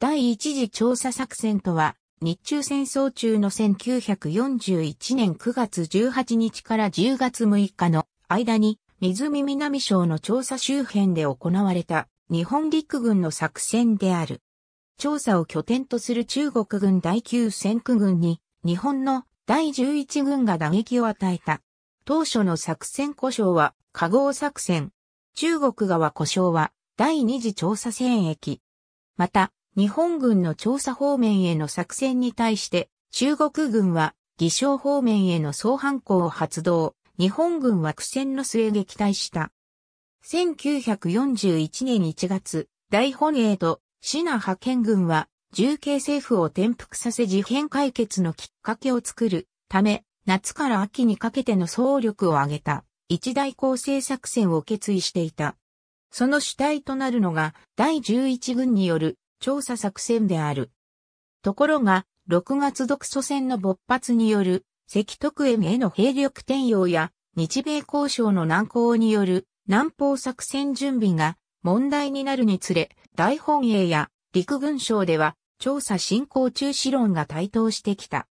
第一次調査作戦とは、日中戦争中の1941年9月18日から10月6日の間に、湖南省の調査周辺で行われた日本陸軍の作戦である。調査を拠点とする中国軍第9戦区軍に、日本の第11軍が打撃を与えた。当初の作戦故障は、加合作戦。中国側故障は、第二次調査戦役。また、日本軍の調査方面への作戦に対して、中国軍は偽証方面への総反抗を発動、日本軍は苦戦の末撃退した。1941年1月、大本営とシナ派遣軍は重慶政府を転覆させ事変解決のきっかけを作るため、夏から秋にかけての総力を挙げた一大構成作戦を決意していた。その主体となるのが第11軍による調査作戦である。ところが、6月独ソ戦の勃発による、赤徳園への兵力転用や、日米交渉の難航による南方作戦準備が問題になるにつれ、大本営や陸軍省では調査進行中止論が台頭してきた。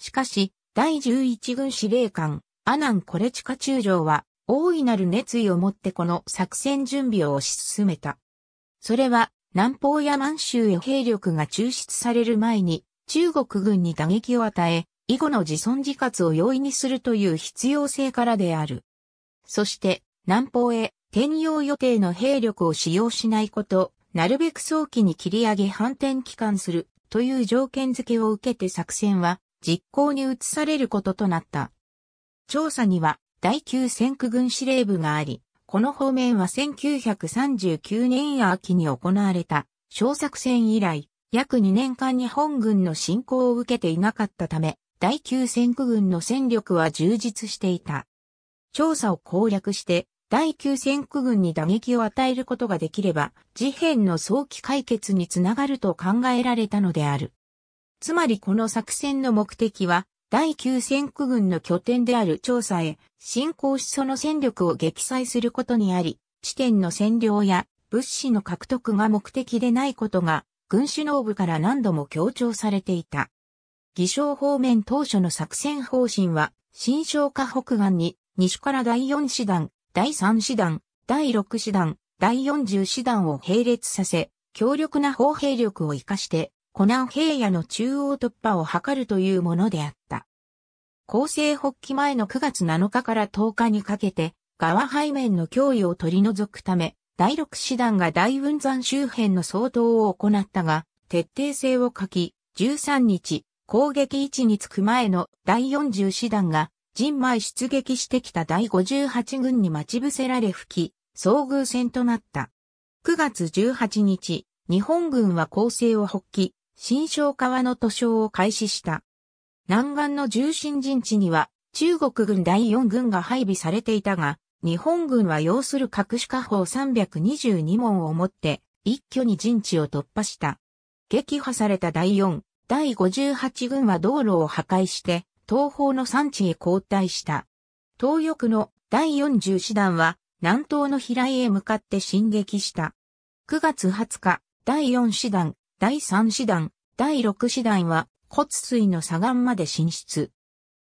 しかし、第11軍司令官、阿南コレチカ中将は、大いなる熱意を持ってこの作戦準備を推し進めた。それは、南方や満州へ兵力が抽出される前に中国軍に打撃を与え、以後の自尊自活を容易にするという必要性からである。そして、南方へ転用予定の兵力を使用しないこと、なるべく早期に切り上げ反転帰還するという条件付けを受けて作戦は実行に移されることとなった。調査には第9戦区軍司令部があり、この方面は1939年秋に行われた小作戦以来、約2年間日本軍の侵攻を受けていなかったため、第9戦区軍の戦力は充実していた。調査を攻略して、第9戦区軍に打撃を与えることができれば、事変の早期解決につながると考えられたのである。つまりこの作戦の目的は、第9戦区軍の拠点である調査へ進行しその戦力を撃砕することにあり、地点の占領や物資の獲得が目的でないことが、軍首脳部から何度も強調されていた。偽証方面当初の作戦方針は、新昇下北岸に、西から第4師団、第3師団、第6師団、第40師団を並列させ、強力な砲兵力を活かして、湖南平野の中央突破を図るというものであった。構成発起前の9月7日から10日にかけて、側背面の脅威を取り除くため、第6師団が大雲山周辺の掃討を行ったが、徹底性を欠き、13日、攻撃位置につく前の第40師団が、陣前出撃してきた第58軍に待ち伏せられ吹き、遭遇戦となった。9月18日、日本軍は攻勢を発起、新昭川の塗装を開始した。南岸の重心陣地には中国軍第四軍が配備されていたが、日本軍は要する各種火砲322門を持って一挙に陣地を突破した。撃破された第四、第58軍は道路を破壊して東方の山地へ後退した。東翼の第四十師団は南東の平井へ向かって進撃した。9月20日、第四師団第3師団、第6師団は、骨髄の左岸まで進出。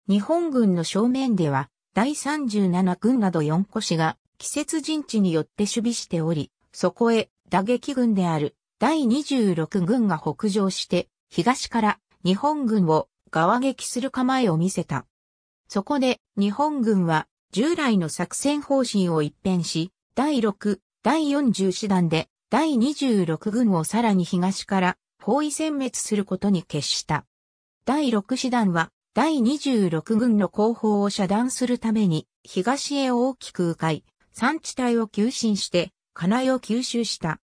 日本軍の正面では、第37軍など4個師が、季節陣地によって守備しており、そこへ、打撃軍である、第26軍が北上して、東から日本軍を側撃する構えを見せた。そこで日本軍は従来の作戦方針を一変し、第6、第40師団で第26軍をさらに東から包囲殲滅することに決した。第6師団は第26軍の後方を遮断するために東へ大きく迂回、山地帯を急進して金井を吸収した。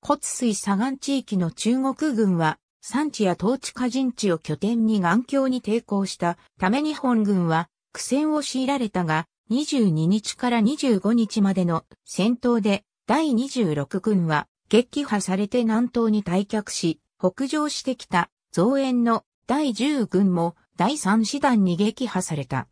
骨水左岸地域の中国軍は山地や統治下陣地を拠点に眼鏡に抵抗したため日本軍は苦戦を強いられたが22日から25日までの戦闘で第26軍は撃破されて南東に退却し、北上してきた増援の第10軍も第3師団に撃破された。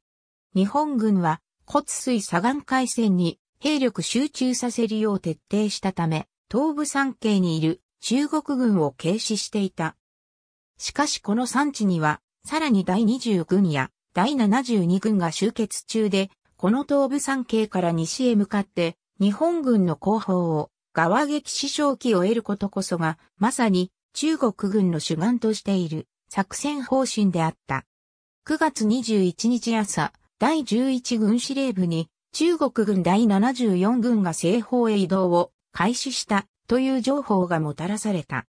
日本軍は骨水左岸海戦に兵力集中させるよう徹底したため、東部山系にいる中国軍を軽視していた。しかしこの産地には、さらに第20軍や第72軍が集結中で、この東部山系から西へ向かって日本軍の後方を、側撃死傷機を得ることこそが、まさに中国軍の主眼としている作戦方針であった。9月21日朝、第11軍司令部に中国軍第74軍が西方へ移動を開始したという情報がもたらされた。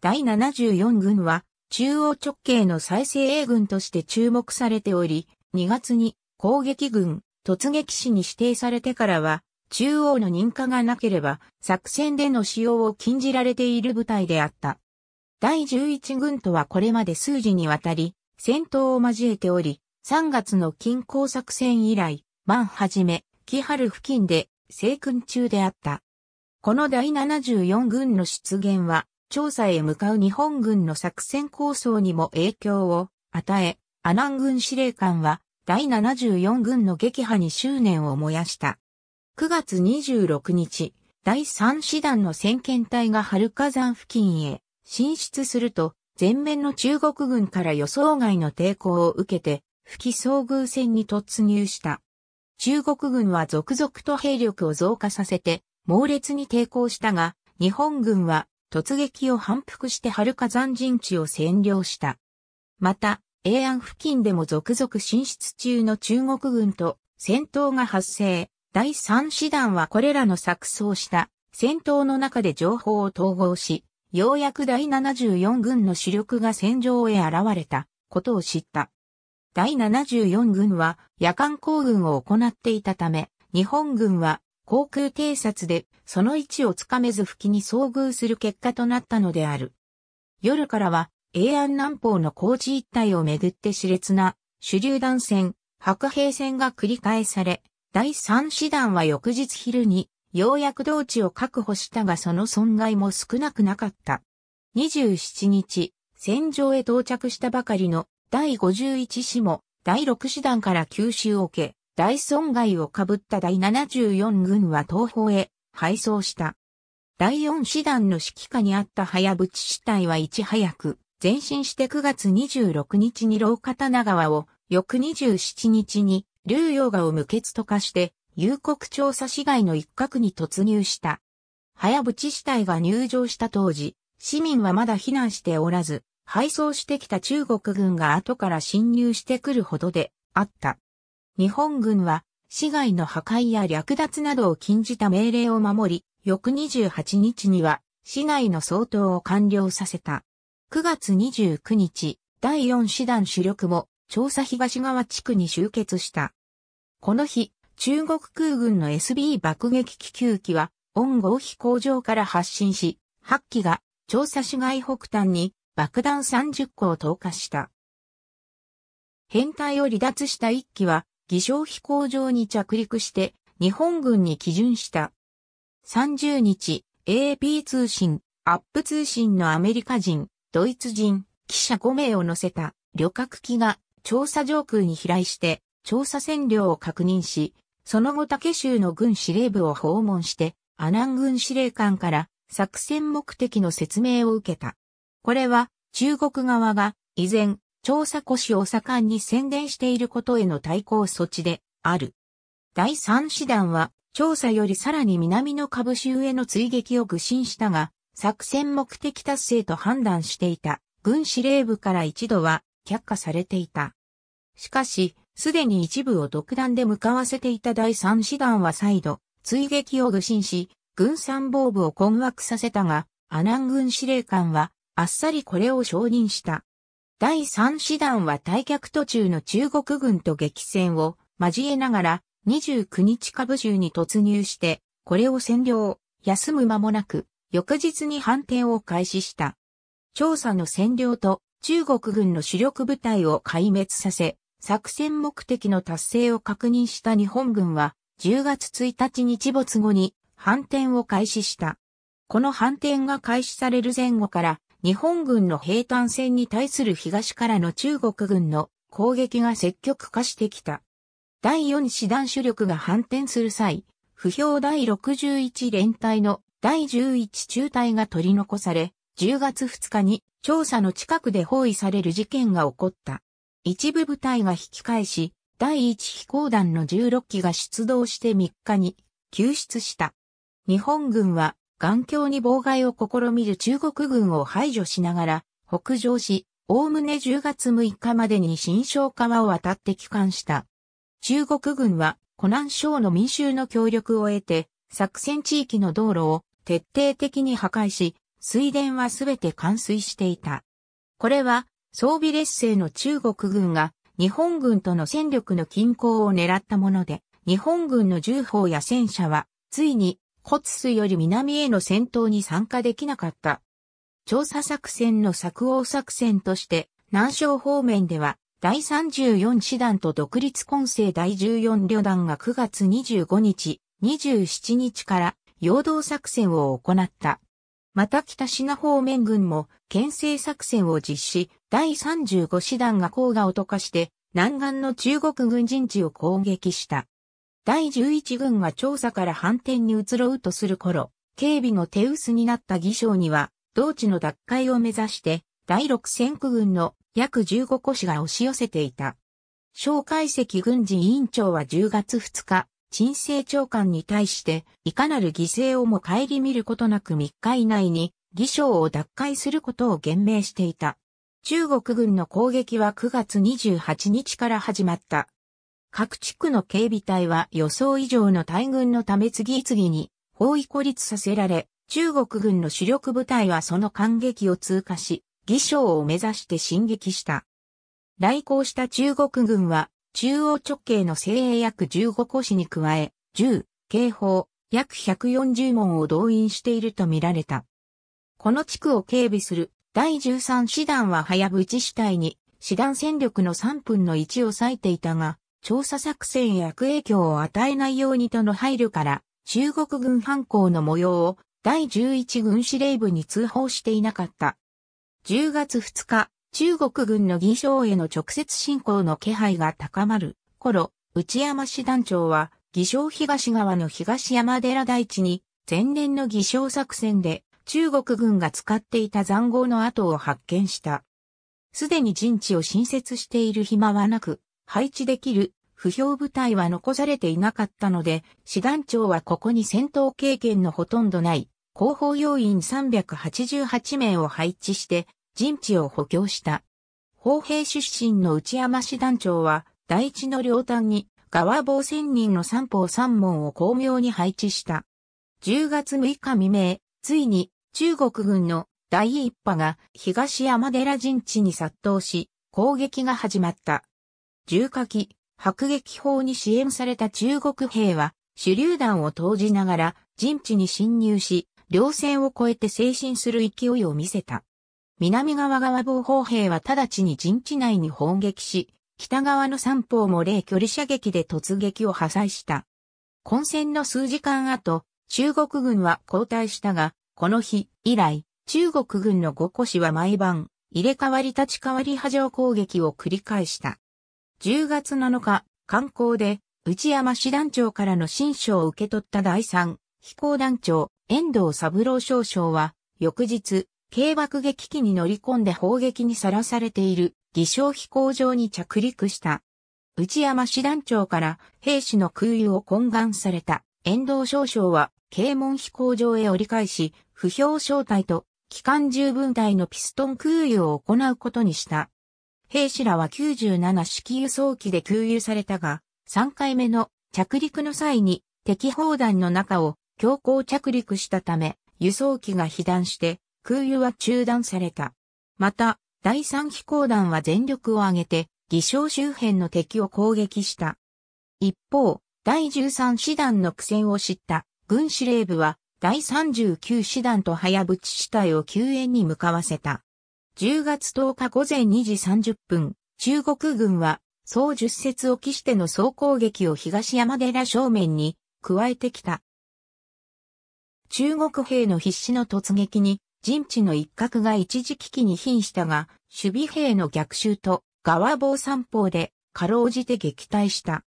第74軍は中央直系の再生英軍として注目されており、2月に攻撃軍突撃士に指定されてからは中央の認可がなければ、作戦での使用を禁じられている部隊であった。第11軍とはこれまで数時にわたり、戦闘を交えており、3月の近郊作戦以来、万はじめ、木春付近で、生訓中であった。この第74軍の出現は、調査へ向かう日本軍の作戦構想にも影響を与え、阿南軍司令官は、第74軍の撃破に執念を燃やした。9月26日、第3師団の先遣隊が春火山付近へ進出すると、前面の中国軍から予想外の抵抗を受けて、吹き遭遇戦に突入した。中国軍は続々と兵力を増加させて、猛烈に抵抗したが、日本軍は突撃を反復して春火山陣地を占領した。また、永安付近でも続々進出中の中国軍と戦闘が発生、第3師団はこれらの錯綜した戦闘の中で情報を統合し、ようやく第74軍の主力が戦場へ現れたことを知った。第74軍は夜間行軍を行っていたため、日本軍は航空偵察でその位置をつかめず吹きに遭遇する結果となったのである。夜からは永安南方の工事一帯をめぐって熾烈な手榴弾戦、白兵戦が繰り返され、第3師団は翌日昼に、ようやく同地を確保したがその損害も少なくなかった。27日、戦場へ到着したばかりの第51師も第6師団から吸収を受け、大損害を被った第74軍は東方へ敗走した。第4師団の指揮下にあった早淵師隊はいち早く前進して9月26日に老方長川を翌27日に竜洋画を無欠と化して、有国調査市街の一角に突入した。早淵死体が入場した当時、市民はまだ避難しておらず、敗走してきた中国軍が後から侵入してくるほどであった。日本軍は、市街の破壊や略奪などを禁じた命令を守り、翌28日には、市内の総統を完了させた。9月29日、第4師団主力も調査東側地区に集結した。この日、中国空軍の SB 爆撃機9機は、温合飛行場から発進し、8機が調査市街北端に爆弾30個を投下した。編隊を離脱した1機は、偽証飛行場に着陸して日本軍に基準した。30日、AP 通信、アップ通信のアメリカ人、ドイツ人、記者5名を乗せた旅客機が調査上空に飛来して、調査線量を確認し、その後竹州の軍司令部を訪問して、阿南軍司令官から作戦目的の説明を受けた。これは中国側が依然調査古を盛んに宣伝していることへの対抗措置である。第三師団は調査よりさらに南の株州への追撃を愚心したが、作戦目的達成と判断していた軍司令部から一度は却下されていた。しかし、すでに一部を独断で向かわせていた第三師団は再度、追撃を愚心し、軍参謀部を困惑させたが、アナン軍司令官は、あっさりこれを承認した。第三師団は退却途中の中国軍と激戦を交えながら29日下部中に突入して、これを占領、休む間もなく、翌日に反転を開始した。調査の占領と中国軍の主力部隊を壊滅させ、作戦目的の達成を確認した日本軍は、10月1日日没後に反転を開始した。この反転が開始される前後から、日本軍の平坦戦に対する東からの中国軍の攻撃が積極化してきた。第4師団主力が反転する際、不評第61連隊の第11中隊が取り残され、10月2日に調査の近くで包囲される事件が起こった。一部部隊が引き返し、第一飛行団の16機が出動して3日に救出した。日本軍は眼鏡に妨害を試みる中国軍を排除しながら北上し、おおむね10月6日までに新昇川を渡って帰還した。中国軍は湖南省の民衆の協力を得て、作戦地域の道路を徹底的に破壊し、水田はすべて冠水していた。これは装備劣勢の中国軍が日本軍との戦力の均衡を狙ったもので、日本軍の銃砲や戦車はついに骨水より南への戦闘に参加できなかった。調査作戦の作王作戦として南昌方面では第34師団と独立混成第14旅団が9月25日、27日から陽動作戦を行った。また北品方面軍も牽制作戦を実施、第35師団が甲賀を溶かして南岸の中国軍陣地を攻撃した。第11軍が調査から反転に移ろうとする頃、警備の手薄になった偽将には、同地の奪回を目指して、第6戦区軍の約15個市が押し寄せていた。小介石軍事委員長は10月2日、鎮静長官に対して、いかなる犠牲をも顧みることなく3日以内に、義将を奪回することを言明していた。中国軍の攻撃は9月28日から始まった。各地区の警備隊は予想以上の大軍のため次々に包囲孤立させられ、中国軍の主力部隊はその間撃を通過し、義将を目指して進撃した。来航した中国軍は中央直径の精鋭約15個子に加え、銃、警報、約140門を動員していると見られた。この地区を警備する第13師団は早淵死体に師団戦力の3分の1を割いていたが、調査作戦へ悪影響を与えないようにとの配慮から、中国軍犯行の模様を第11軍司令部に通報していなかった。10月2日、中国軍の義将への直接侵攻の気配が高まる頃、内山師団長は、義将東側の東山寺大地に、前年の義将作戦で、中国軍が使っていた残壕の跡を発見した。すでに陣地を新設している暇はなく、配置できる不評部隊は残されていなかったので、師団長はここに戦闘経験のほとんどない、広報要員388名を配置して、陣地を補強した。砲兵出身の内山師団長は、第一の両端に、側防千人の三方三門を巧妙に配置した。10月6日未明、ついに、中国軍の第一波が東山寺陣地に殺到し、攻撃が始まった。重火器、迫撃砲に支援された中国兵は、手榴弾を投じながら陣地に侵入し、両線を越えて精神する勢いを見せた。南側側防砲兵は直ちに陣地内に砲撃し、北側の三方も霊距離射撃で突撃を破砕した。混戦の数時間後、中国軍は交代したが、この日以来、中国軍の五個師は毎晩、入れ替わり立ち替わり波状攻撃を繰り返した。10月7日、観光で、内山師団長からの新書を受け取った第三、飛行団長、遠藤三郎少将は、翌日、軽爆撃機に乗り込んで砲撃にさらされている偽証飛行場に着陸した。内山師団長から兵士の空輸を懇願された遠藤少将は軽門飛行場へ折り返し、不評招待と機関十分隊のピストン空輸を行うことにした。兵士らは97式輸送機で空輸されたが、3回目の着陸の際に敵砲弾の中を強行着陸したため、輸送機が被弾して空輸は中断された。また、第三飛行団は全力を挙げて、偽証周辺の敵を攻撃した。一方、第13師団の苦戦を知った軍司令部は、第39師団と早淵地帯を救援に向かわせた。10月10日午前2時30分、中国軍は、総十節を期しての総攻撃を東山寺正面に加えてきた。中国兵の必死の突撃に陣地の一角が一時危機に瀕したが、守備兵の逆襲と、側防三砲で、かろうじて撃退した。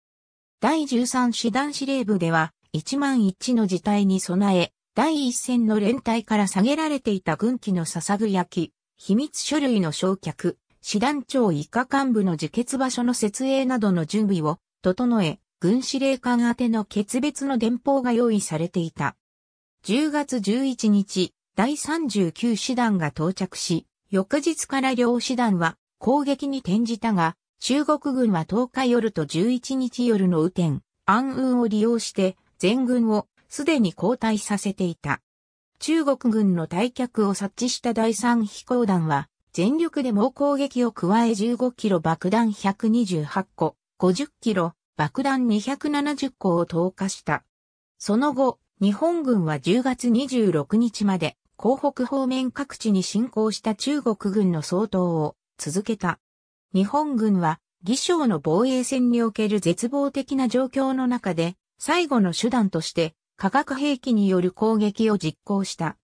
第13師団司令部では、一万一の事態に備え、第一線の連隊から下げられていた軍機の捧ぐ焼き、秘密書類の焼却、師団長以下幹部の自決場所の設営などの準備を整え、軍司令官宛ての決別の電報が用意されていた。10月11日、第39師団が到着し、翌日から両師団は攻撃に転じたが、中国軍は10日夜と11日夜の雨天、暗雲を利用して全軍をすでに交代させていた。中国軍の退却を察知した第3飛行団は、全力で猛攻撃を加え15キロ爆弾128個、50キロ爆弾270個を投下した。その後、日本軍は10月26日まで広北方面各地に侵攻した中国軍の総統を続けた。日本軍は、義将の防衛戦における絶望的な状況の中で、最後の手段として、化学兵器による攻撃を実行した。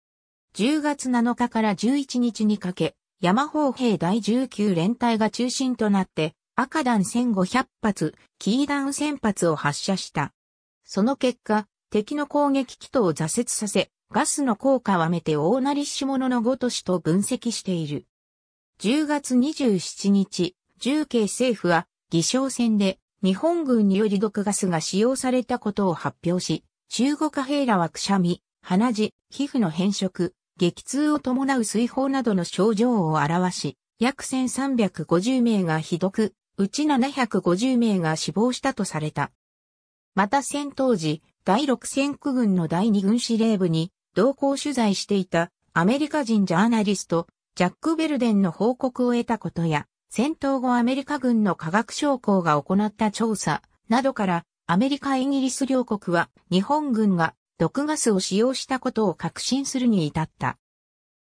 10月7日から11日にかけ、山砲兵第19連隊が中心となって、赤弾1500発、黄弾1000発を発射した。その結果、敵の攻撃機とを挫折させ、ガスの効果はめて大なりし者のごとしと分析している。10月27日、重慶政府は、偽証戦で日本軍により毒ガスが使用されたことを発表し、中国兵らはくしゃみ、鼻血、皮膚の変色、激痛を伴う水泡などの症状を表し、約1350名がひどく、うち750名が死亡したとされた。また戦闘時、第6戦区軍の第2軍司令部に同行取材していたアメリカ人ジャーナリスト、ジャック・ベルデンの報告を得たことや、戦闘後アメリカ軍の科学将校が行った調査などから、アメリカ・イギリス両国は日本軍が毒ガスを使用したことを確信するに至った。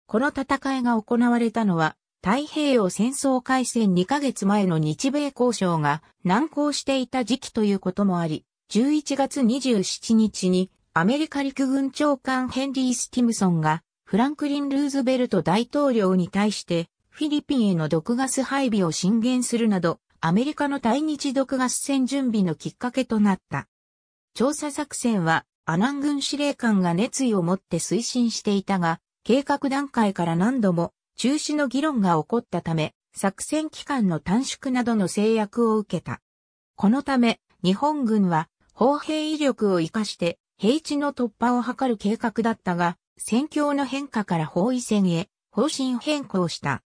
この戦いが行われたのは、太平洋戦争開戦2ヶ月前の日米交渉が難航していた時期ということもあり、11月27日にアメリカ陸軍長官ヘンリー・スティムソンが、フランクリン・ルーズベルト大統領に対して、フィリピンへの毒ガス配備を進言するなど、アメリカの対日毒ガス戦準備のきっかけとなった。調査作戦は、アナン軍司令官が熱意を持って推進していたが、計画段階から何度も中止の議論が起こったため、作戦期間の短縮などの制約を受けた。このため、日本軍は、砲兵威力を活かして平地の突破を図る計画だったが、戦況の変化から包囲戦へ方針変更した。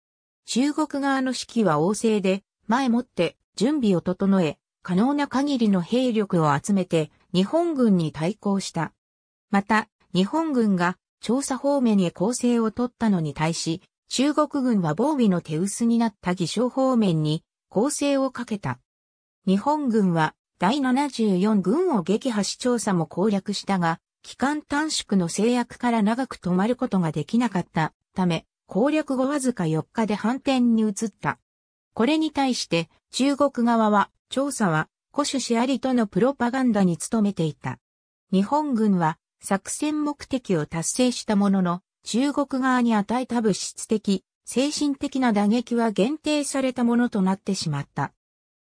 中国側の指揮は旺盛で、前もって準備を整え、可能な限りの兵力を集めて日本軍に対抗した。また、日本軍が調査方面へ攻勢を取ったのに対し、中国軍は防備の手薄になった偽証方面に攻勢をかけた。日本軍は第74軍を撃破し調査も攻略したが、期間短縮の制約から長く止まることができなかったため、攻略後わずか4日で反転に移った。これに対して中国側は調査は古種子ありとのプロパガンダに努めていた。日本軍は作戦目的を達成したものの、中国側に与えた物質的、精神的な打撃は限定されたものとなってしまった。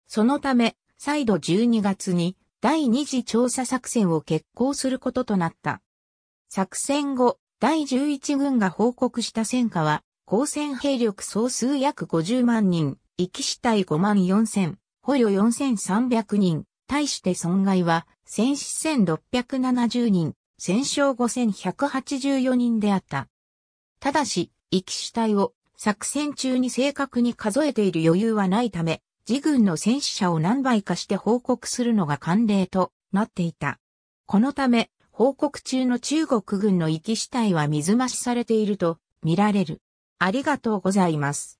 そのため、再度12月に第二次調査作戦を決行することとなった。作戦後、第11軍が報告した戦果は、交戦兵力総数約50万人、行き死体5万4千、捕虜4300人、対して損害は、戦死1670人、戦勝5184人であった。ただし、行き死体を作戦中に正確に数えている余裕はないため、自軍の戦死者を何倍かして報告するのが慣例となっていた。このため、報告中の中国軍の遺棄死体は水増しされていると見られる。ありがとうございます。